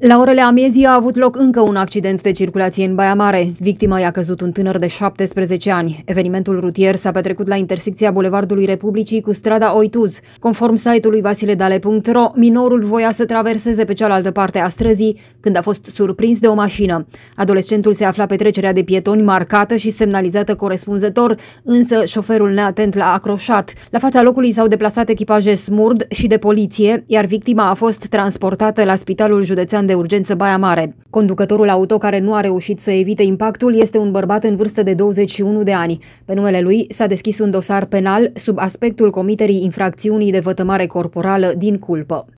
La orele amiezii a avut loc încă un accident de circulație în Baia Mare. Victima i-a căzut un tânăr de 17 ani. Evenimentul rutier s-a petrecut la intersecția Bulevardului Republicii cu strada Oituz. Conform site-ului vasiledale.ro, minorul voia să traverseze pe cealaltă parte a străzii când a fost surprins de o mașină. Adolescentul se afla pe trecerea de pietoni marcată și semnalizată corespunzător, însă șoferul neatent l-a acroșat. La fața locului s-au deplasat echipaje SMURD și de poliție, iar victima a fost transportată la Spitalul Județean de urgență Baia Mare. Conducătorul auto care nu a reușit să evite impactul este un bărbat în vârstă de 21 de ani. Pe numele lui s-a deschis un dosar penal sub aspectul comiterii infracțiunii de vătămare corporală din culpă.